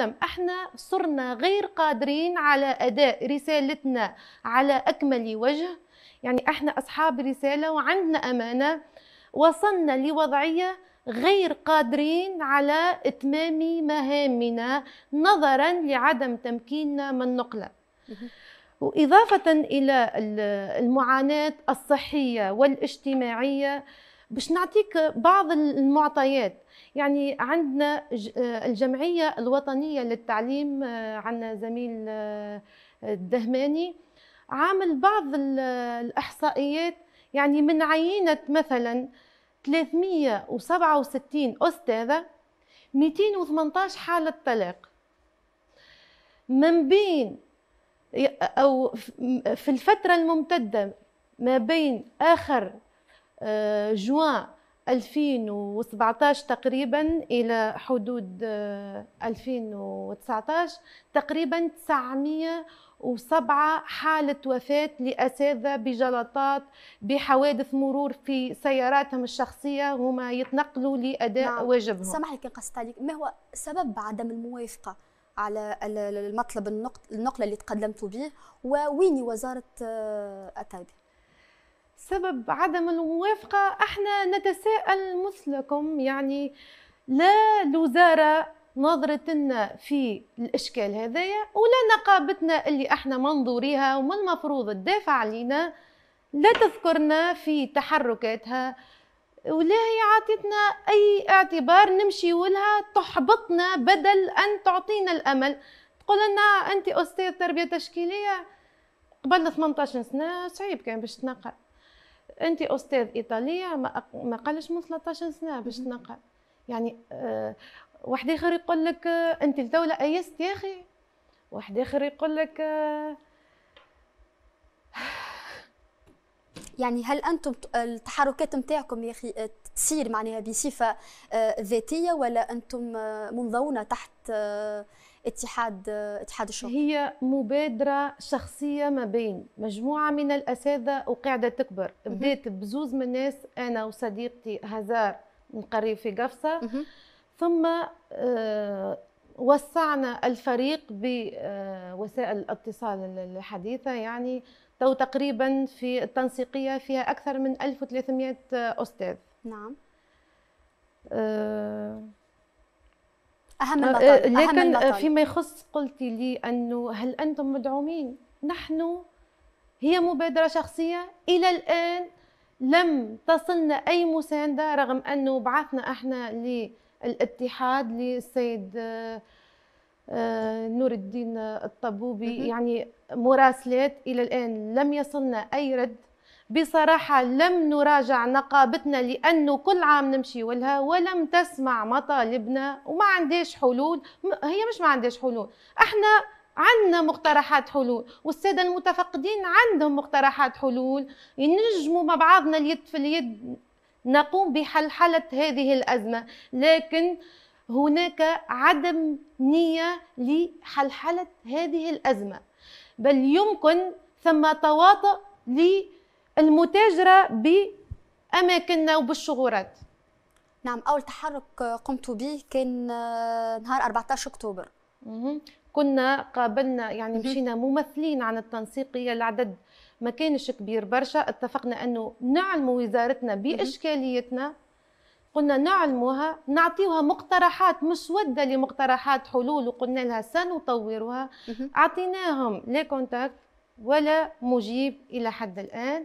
تسلم احنا صرنا غير قادرين على اداء رسالتنا على اكمل وجه يعني احنا اصحاب رساله وعندنا امانه وصلنا لوضعيه غير قادرين على اتمام مهامنا نظرا لعدم تمكيننا من نقله واضافه الى المعاناه الصحيه والاجتماعيه باش نعطيك بعض المعطيات يعني عندنا آه، الجمعية الوطنية للتعليم آه، عندنا زميل آه، الدهماني عامل بعض الإحصائيات يعني من عينة مثلا 367 أستاذة 218 حالة طلاق من بين أو في الفترة الممتدة ما بين آخر جوان 2017 تقريبا الى حدود 2019 آه، تقريبا 907 حاله وفاه لاساتذه بجلطات بحوادث مرور في سياراتهم الشخصيه هما يتنقلوا لاداء نعم. واجبهم لك قصت عليك ما هو سبب عدم الموافقه على المطلب النقله اللي تقدمتوا به ووين وزاره آه، التربيه سبب عدم الموافقة احنا نتساءل مثلكم يعني لا الوزارة نظرت لنا في الاشكال هذايا ولا نقابتنا اللي احنا منظوريها ومن المفروض تدافع علينا لا تذكرنا في تحركاتها ولا هي عطيتنا اي اعتبار نمشي ولها تحبطنا بدل ان تعطينا الامل تقول لنا انت استاذ تربيه تشكيليه قبل 18 سنه صعيب كان باش تنقل انت استاذ ايطاليه ما قالش من 13 سنه باش تنقل يعني آه، واحد اخر يقول لك آه، انت الدوله ايست يا اخي واحد اخر يقول لك آه، يعني هل انتم التحركات نتاعكم يا اخي تصير معناها بصفه ذاتيه ولا انتم منضونه تحت اتحاد اتحاد الشرطه هي مبادره شخصيه ما بين مجموعه من الاساتذه وقاعده تكبر بدات بزوز من الناس انا وصديقتي هزار قريب في قفصه ثم آه، وسعنا الفريق بوسائل آه، الاتصال الحديثه يعني تو تقريبا في التنسيقيه فيها اكثر من 1300 استاذ نعم آه اهم آه، المطالب آه، لكن أهم المطالب. فيما يخص قلتي لي انه هل انتم مدعومين نحن هي مبادره شخصيه الى الان لم تصلنا اي مسانده رغم انه بعثنا احنا للاتحاد للسيد آه، نور الدين الطبوبي يعني مراسلات الى الان لم يصلنا اي رد بصراحة لم نراجع نقابتنا لأنه كل عام نمشي ولها ولم تسمع مطالبنا وما عندهاش حلول هي مش ما عندهاش حلول احنا عندنا مقترحات حلول والسادة المتفقدين عندهم مقترحات حلول ينجموا مع بعضنا اليد في اليد نقوم بحلحلة هذه الأزمة لكن هناك عدم نية لحلحلة هذه الأزمة بل يمكن ثم تواطؤ المتاجره باماكننا وبالشغورات نعم اول تحرك قمت به كان آه، نهار 14 اكتوبر كنا قابلنا يعني مشينا ممثلين عن التنسيقيه العدد ما كانش كبير برشا اتفقنا انه نعلموا وزارتنا باشكاليتنا قلنا نعلموها نعطيوها مقترحات مسوده لمقترحات حلول وقلنا لها سنطورها اعطيناهم لا كونتاكت ولا مجيب الى حد الان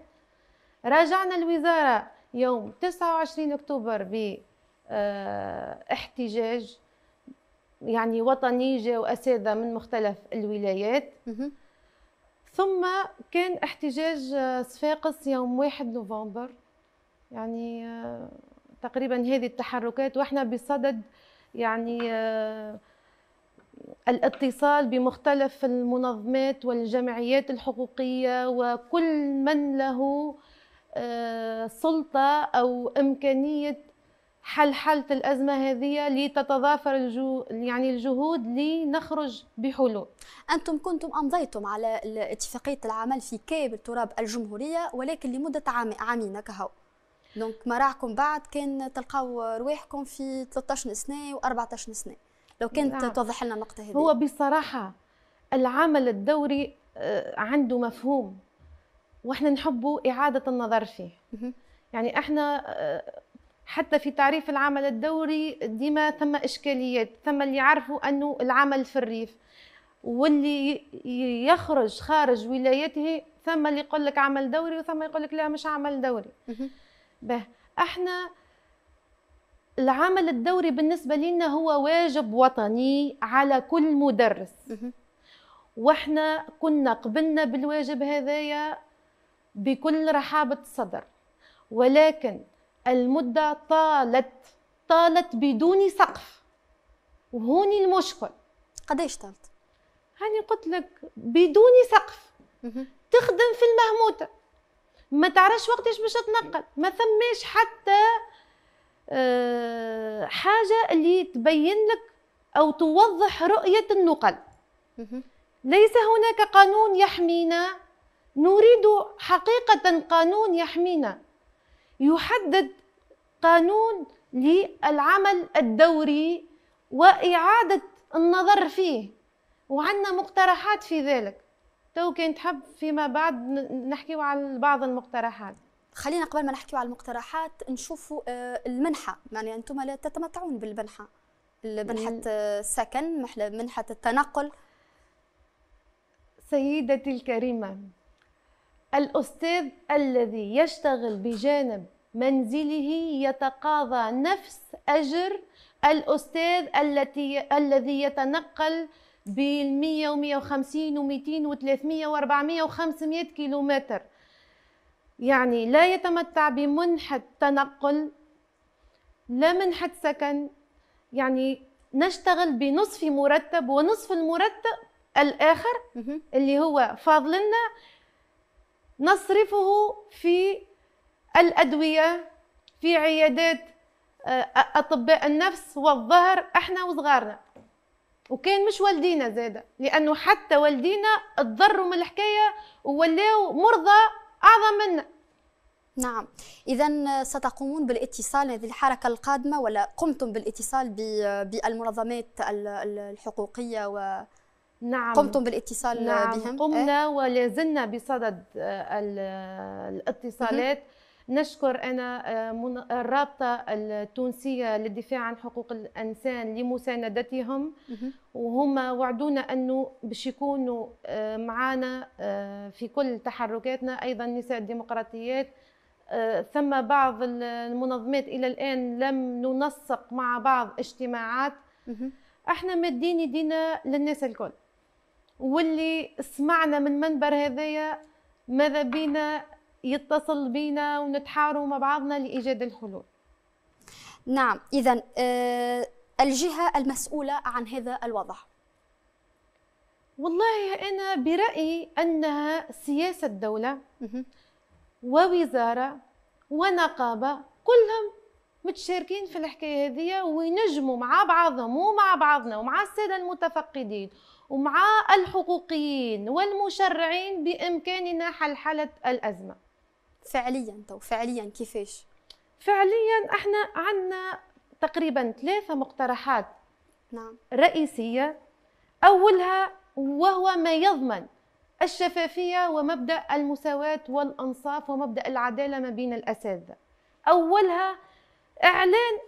راجعنا الوزارة يوم 29 أكتوبر باحتجاج آه، يعني وطني جاءوا أساتذة من مختلف الولايات ثم كان احتجاج آه، صفاقس يوم 1 نوفمبر يعني آه، تقريبا هذه التحركات واحنا بصدد يعني الاتصال بمختلف المنظمات والجمعيات الحقوقية وكل من له آه، سلطة أو إمكانية حل حالة الأزمة هذه لتتضافر الجو يعني الجهود لنخرج بحلول أنتم كنتم أمضيتم على اتفاقية العمل في كيب التراب الجمهورية ولكن لمدة عام عامين كهو دونك مراعكم بعد كان تلقاو رواحكم في 13 سنة و14 سنة لو كانت نعم. توضح لنا النقطة هذه هو بصراحة العمل الدوري آه، عنده مفهوم واحنا نحبوا اعاده النظر فيه يعني احنا آه، حتى في تعريف العمل الدوري ديما ثم اشكاليات ثم اللي يعرفوا انه العمل في الريف واللي يخرج خارج ولايته ثم اللي يقول لك عمل دوري وثم يقول لك لا مش عمل دوري به احنا العمل الدوري بالنسبة لنا هو واجب وطني على كل مدرس واحنا كنا قبلنا بالواجب هذايا بكل رحابة صدر ولكن المدة طالت طالت بدون سقف وهوني المشكل قديش طالت؟ هاني قلت لك بدون سقف تخدم في المهموتة ما تعرفش وقتاش باش تنقل ما ثماش حتى آه، حاجة اللي تبين لك أو توضح رؤية النقل ليس هناك قانون يحمينا نريد حقيقة قانون يحمينا يحدد قانون للعمل الدوري وإعادة النظر فيه وعندنا مقترحات في ذلك تو كان تحب فيما بعد نحكيو على بعض المقترحات خلينا قبل ما نحكيو على المقترحات نشوفوا آه، المنحة يعني أنتم لا تتمتعون بالمنحة منحة السكن منحة التنقل سيدتي الكريمة الأستاذ الذي يشتغل بجانب منزله يتقاضى نفس أجر الأستاذ التي الذي يتنقل بين 100 و 150 و 200 و 300 و 400 و 500 كيلومتر يعني لا يتمتع بمنحة تنقل لا منحة سكن يعني نشتغل بنصف مرتب ونصف المرتب الآخر اللي هو فاضلنا نصرفه في الادويه في عيادات آه، اطباء النفس والظهر احنا وصغارنا وكان مش والدينا زاده لانه حتى والدينا تضروا من الحكايه وولاو مرضى اعظم منا نعم اذا ستقومون بالاتصال هذه الحركه القادمه ولا قمتم بالاتصال بالمنظمات الحقوقيه و نعم قمتم بالاتصال نعم بهم؟ قمنا إيه؟ ولا زلنا بصدد آه، الاتصالات نشكر أنا آه، الرابطة التونسية للدفاع عن حقوق الإنسان لمساندتهم وهم وعدونا أنه باش يكونوا آه، معنا في كل تحركاتنا أيضا نساء الديمقراطيات ثم بعض المنظمات إلى الآن لم ننسق مع بعض اجتماعات احنا مادين يدينا للناس الكل واللي سمعنا من منبر هذايا ماذا بينا يتصل بينا ونتحاروا مع بعضنا لايجاد الحلول نعم اذا آه، الجهه المسؤوله عن هذا الوضع والله انا برايي انها سياسه دوله ووزاره ونقابه كلهم متشاركين في الحكايه هذه وينجموا مع بعضهم ومع بعضنا ومع الساده المتفقدين ومع الحقوقيين والمشرعين بإمكاننا حل حالة الأزمة فعليا تو فعليا كيفاش؟ فعليا احنا عندنا تقريبا ثلاثة مقترحات نعم. رئيسية أولها وهو ما يضمن الشفافية ومبدأ المساواة والأنصاف ومبدأ العدالة ما بين الأساتذة أولها إعلان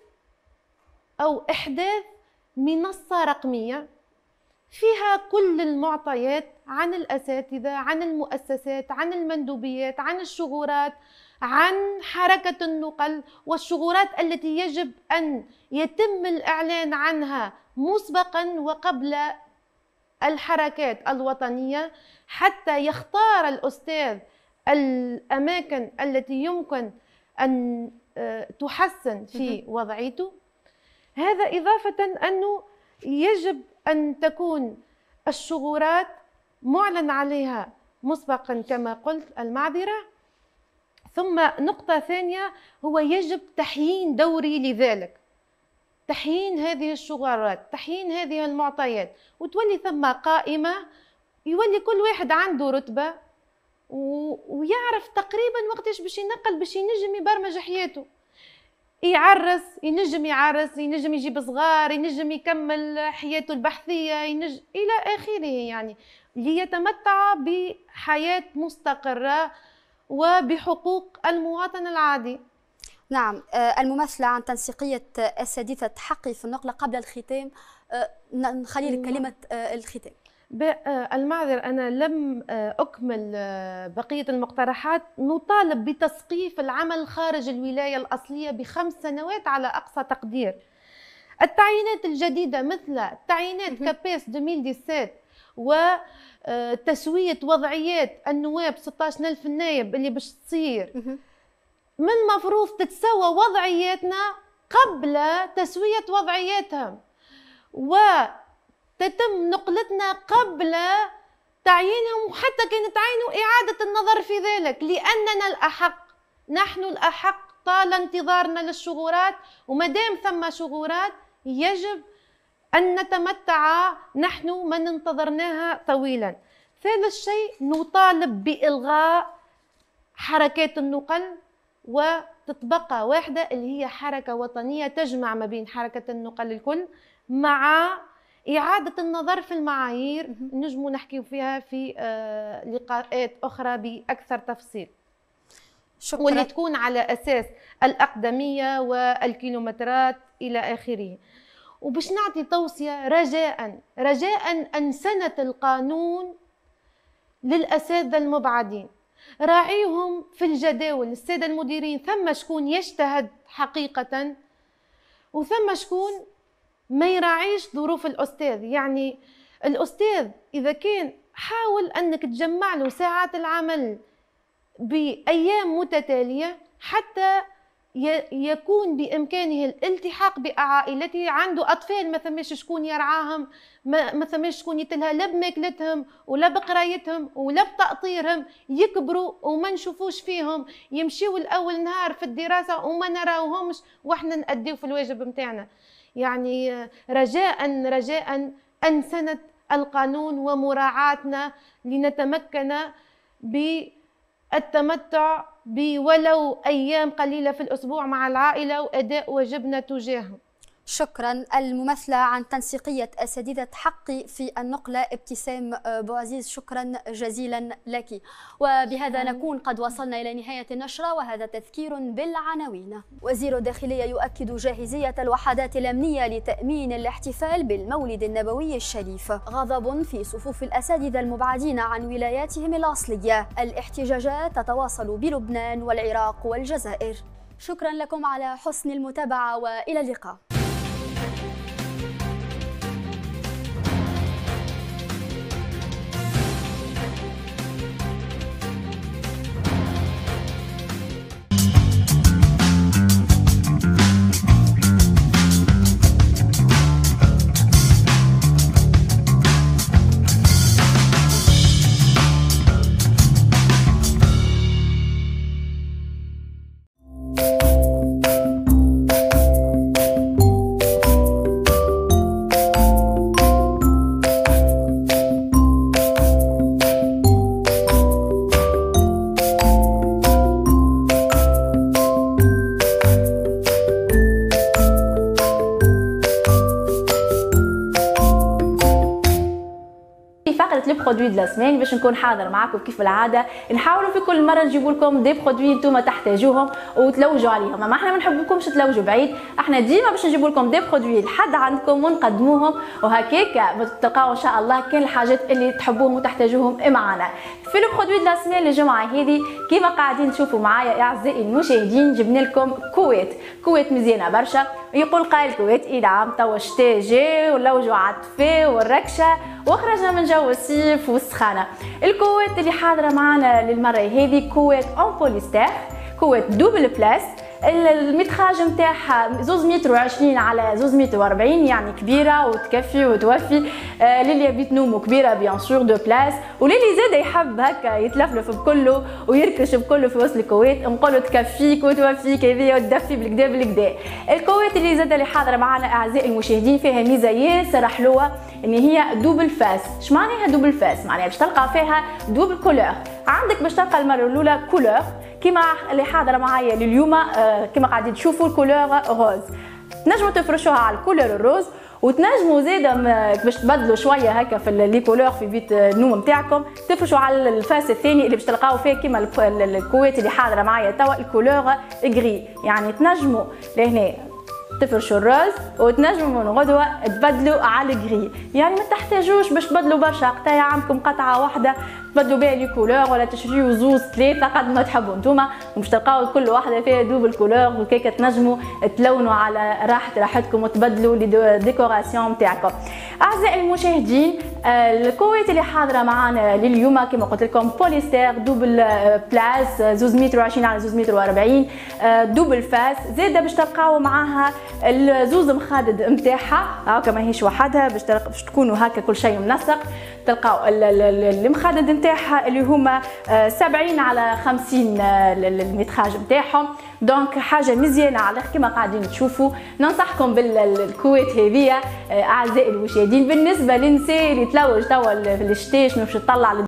أو إحداث منصة رقمية فيها كل المعطيات عن الأساتذة عن المؤسسات عن المندوبيات عن الشغورات عن حركة النقل والشغورات التي يجب أن يتم الإعلان عنها مسبقا وقبل الحركات الوطنية حتى يختار الأستاذ الأماكن التي يمكن أن آه، تحسن في وضعيته هذا إضافة أنه يجب أن تكون الشغورات معلن عليها مسبقا كما قلت المعذرة ثم نقطة ثانية هو يجب تحيين دوري لذلك تحيين هذه الشغارات تحيين هذه المعطيات وتولي ثم قائمة يولي كل واحد عنده رتبة ويعرف تقريبا وقتاش باش ينقل باش ينجم يبرمج حياته يعرس ينجم يعرس ينجم يجيب صغار ينجم يكمل حياته البحثيه ينجم الى اخره يعني ليتمتع بحياه مستقره وبحقوق المواطن العادي نعم آه، الممثلة عن تنسيقية اساتذه حقي في النقلة قبل الختام آه، نخلي لك كلمة آه، الختام آه، المعذر أنا لم آه، أكمل آه، بقية المقترحات نطالب بتسقيف العمل خارج الولاية الأصلية بخمس سنوات على أقصى تقدير التعيينات الجديدة مثل تعيينات كابيس 2017 وتسوية وضعيات النواب 16000 نائب اللي باش تصير من المفروض تتسوى وضعياتنا قبل تسوية وضعياتهم و تتم نقلتنا قبل تعيينهم وحتى كان تعينوا إعادة النظر في ذلك لأننا الأحق نحن الأحق طال انتظارنا للشغورات ومدام ثم شغورات يجب أن نتمتع نحن من انتظرناها طويلا ثالث شيء نطالب بإلغاء حركات النقل وتتبقى واحدة اللي هي حركة وطنية تجمع ما بين حركة النقل الكل مع إعادة النظر في المعايير نجم نحكي فيها في آه، لقاءات أخرى بأكثر تفصيل شكرا. واللي تكون على أساس الأقدمية والكيلومترات إلى آخره وباش نعطي توصية رجاء رجاء أن سنة القانون للأساتذة المبعدين راعيهم في الجداول السادة المديرين ثم شكون يجتهد حقيقة وثم شكون ما يراعيش ظروف الاستاذ يعني الاستاذ اذا كان حاول انك تجمع له ساعات العمل بايام متتاليه حتى يكون بامكانه الالتحاق بعائلته عنده اطفال ما ثماش شكون يرعاهم ما ثماش شكون يتلها لا بماكلتهم ولا بقرايتهم ولا بتأطيرهم يكبروا وما نشوفوش فيهم يمشيوا الاول نهار في الدراسه وما نراوهمش واحنا نأديو في الواجب متاعنا يعني رجاء رجاء أنسنة القانون ومراعاتنا لنتمكن بالتمتع بولو أيام قليلة في الأسبوع مع العائلة وأداء واجبنا تجاههم شكرا الممثلة عن تنسيقية أساتذة حقي في النقلة ابتسام آه، بوعزيز شكرا جزيلا لك وبهذا نكون قد وصلنا إلى نهاية النشرة وهذا تذكير بالعناوين وزير الداخلية يؤكد جاهزية الوحدات الأمنية لتأمين الاحتفال بالمولد النبوي الشريف غضب في صفوف الأساتذة المبعدين عن ولاياتهم الأصلية الاحتجاجات تتواصل بلبنان والعراق والجزائر شكرا لكم على حسن المتابعة وإلى اللقاء برودوي دو باش نكون حاضر معاكم كيف العاده نحاولوا في كل مره نجيب لكم دي برودوي نتوما تحتاجوهم وتلوجوا عليهم اما احنا ما نحبكمش تلوجوا بعيد احنا ديما باش نجيب لكم دي برودوي لحد عندكم ونقدموهم وهكاك تلقاو ان شاء الله كل الحاجات اللي تحبوهم وتحتاجوهم معنا في البرودوي دو سيمين الجمعه هذه كيما قاعدين تشوفوا معايا اعزائي المشاهدين جبنا لكم كويت كويت مزيانه برشا يقول قائل كويت اي نعم توا الشتاء جا ولوجو عطفي والركشه وخرجنا من جو الصيف والسخانه الكويت اللي حاضره معنا للمره هذه كويت اون بوليستير هو دوبل بلاس المتراج نتاعها 220 على 240 يعني كبيره وتكفي وتوفي آه للي يبيت نومه كبيره بيان سور دو بلاس وللي زاد يحب هكا يتلفلف بكله ويركش بكله في وسط الكويت نقولو تكفيك وتوفيك هذه وتدفي بالكدا بالكدا الكويت اللي زاد اللي حاضره معنا اعزائي المشاهدين فيها ميزه ياسر حلوه ان هي دوبل فاس اش معناها دوبل فاس معناها باش تلقى فيها دوبل كولور عندك باش تلقى المره الاولى كولور كيما اللي حاضره معايا لليوم آه، كيما قاعدين تشوفوا الكولور روز تنجموا تفرشوها على الكولور الروز وتنجموا زادا آه، باش تبدلوا شويه هكا في لي كولور في بيت آه، النوم نتاعكم تفرشوا على الفاس الثاني اللي باش تلقاو فيه كيما الكويت اللي حاضره معايا توا الكولور غري يعني تنجموا لهنا تفرشوا الروز وتنجموا من غدوه تبدلوا على الجري يعني ما تحتاجوش باش تبدلوا برشا قطايع عندكم قطعه واحده تبدلوا بها لي كولور ولا تشريو زوز ثلاثه قد ما تحبوا نتوما ومش تلقاو كل واحده فيها دوبل كولور وكيك تنجموا تلونوا على راحه راحتكم وتبدلوا لي ديكوراسيون نتاعكم اعزائي المشاهدين آه، الكويت اللي حاضره معنا لليوم كما قلت لكم بوليستير دوبل آه، بلاس آه، زوز متر وعشرين على زوز متر واربعين دوبل فاس زاده باش تلقاو معاها الزوز مخادد نتاعها هاكا ماهيش وحدها باش تكونوا هكا كل شيء منسق تلقاو المخدد نتاعها اللي هما 70 آه، على 50 آه، المتراج نتاعهم دونك حاجه مزيانه على كما قاعدين تشوفوا ننصحكم بالكويت هذيا آه، اعزائي المشاهدين بالنسبه للنساء اللي تلوج توا في الشتاء شنو باش تطلع